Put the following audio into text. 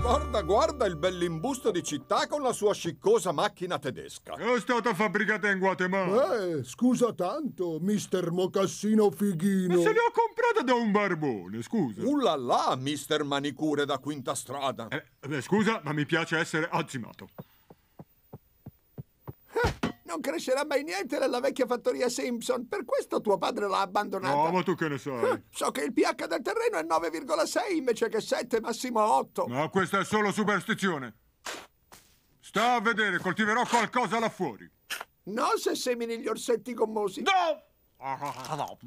Guarda, guarda il bell'imbusto di città con la sua sciccosa macchina tedesca. È stata fabbricata in Guatemala. Eh, scusa tanto, mister Mocassino Fighino. Ma se l'ho comprata da un barbone, scusa. Ullala, mister Manicure da Quinta Strada. Eh, beh, scusa, ma mi piace essere azzimato. Non crescerà mai niente nella vecchia fattoria Simpson. Per questo tuo padre l'ha abbandonata. No, ma tu che ne sai? So che il pH del terreno è 9,6 invece che 7, massimo 8. Ma no, questa è solo superstizione. Sta a vedere, coltiverò qualcosa là fuori. No, se semini gli orsetti gommosi. No!